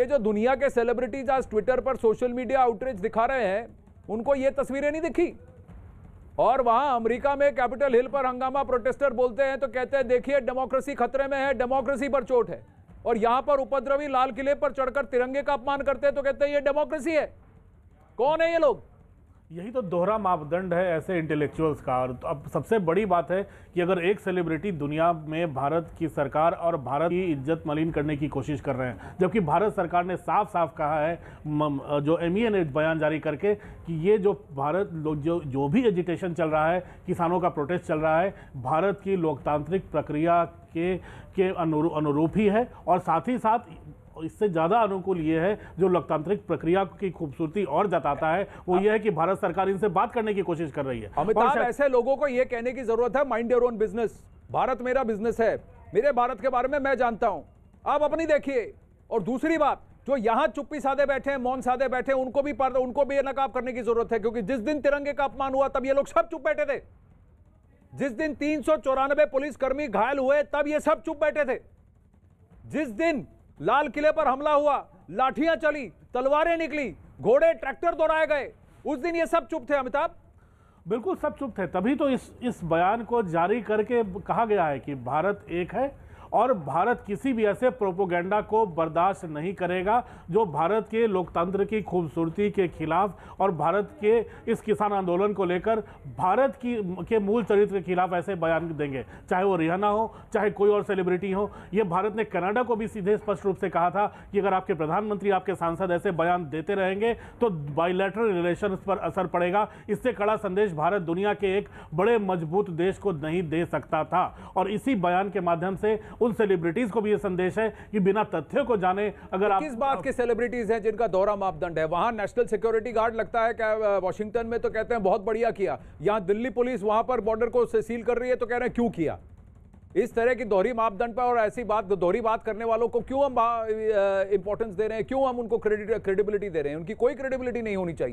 ये जो दुनिया के सेलिब्रिटीज आज ट्विटर पर सोशल मीडिया आउटरीच दिखा रहे हैं उनको ये तस्वीरें नहीं दिखी और वहां अमेरिका में कैपिटल हिल पर हंगामा प्रोटेस्टर बोलते हैं तो कहते हैं देखिए डेमोक्रेसी खतरे में है डेमोक्रेसी पर चोट है और यहां पर उपद्रवी लाल किले पर चढ़कर तिरंगे का अपमान करते हैं तो कहते हैं ये डेमोक्रेसी है कौन है ये लोग यही तो दोहरा मापदंड है ऐसे इंटेलेक्चुअल्स का और अब सबसे बड़ी बात है कि अगर एक सेलिब्रिटी दुनिया में भारत की सरकार और भारत की इज्जत मलिन करने की कोशिश कर रहे हैं जबकि भारत सरकार ने साफ साफ कहा है जो एम e ने बयान जारी करके कि ये जो भारत जो जो भी एजिटेशन चल रहा है किसानों का प्रोटेस्ट चल रहा है भारत की लोकतांत्रिक प्रक्रिया के के अनुरूप ही है और साथ ही साथ इससे ज़्यादा अनुकूल ये है जो लोकतांत्रिक प्रक्रिया की खूबसूरती और जताता है वो ये है कि भारत सरकार इनसे बात करने की कोशिश कर रही है अमिताभ ऐसे लोगों को ये कहने की ज़रूरत है mind your own business Bharat मेरा बिजनेस है मेरे भारत के बारे में मैं जानता हूँ आप अपनी देखिए और दूसरी बात जो यहां चुप्पी साधे बैठे हैं मौन साधे बैठे हैं उनको भी पर उनको भी नकाब करने की जरूरत है क्योंकि जिस दिन तिरंगे का अपमान हुआ तब ये लोग सब चुप बैठे थे जिस दिन तीन पुलिसकर्मी घायल हुए तब ये सब चुप बैठे थे जिस दिन लाल किले पर हमला हुआ लाठियां चली तलवारें निकली घोड़े ट्रैक्टर दौड़ाए गए उस दिन ये सब चुप थे अमिताभ बिल्कुल सब चुप थे तभी तो इस इस बयान को जारी करके कहा गया है कि भारत एक है और भारत किसी भी ऐसे प्रोपोगेंडा को बर्दाश्त नहीं करेगा जो भारत के लोकतंत्र की खूबसूरती के खिलाफ और भारत के इस किसान आंदोलन को लेकर भारत की के मूल चरित्र के खिलाफ ऐसे बयान देंगे चाहे वो रिहाना हो चाहे कोई और सेलिब्रिटी हो ये भारत ने कनाडा को भी सीधे स्पष्ट रूप से कहा था कि अगर आपके प्रधानमंत्री आपके सांसद ऐसे बयान देते रहेंगे तो बायोलेटरल रिलेशन पर असर पड़ेगा इससे कड़ा संदेश भारत दुनिया के एक बड़े मजबूत देश को नहीं दे सकता था और इसी बयान के माध्यम से उन सेलिब्रिटीज को भी ये संदेश है कि बिना तथ्य को जाने अगर तो आप किस बात के सेलिब्रिटीज हैं जिनका दौरा मापदंड है वहां नेशनल सिक्योरिटी गार्ड लगता है वॉशिंगटन में तो कहते हैं बहुत बढ़िया किया यहाँ दिल्ली पुलिस वहां पर बॉर्डर को सील कर रही है तो कह रहे हैं क्यों किया इस तरह की दोहरी मापदंड पर और ऐसी बात दोहरी बात करने वालों को क्यों हम इंपॉर्टेंस दे रहे हैं क्यों हम उनको क्रेडिट क्रेडिबिलिटी दे रहे हैं उनकी कोई क्रेडिबिलिटी नहीं होनी चाहिए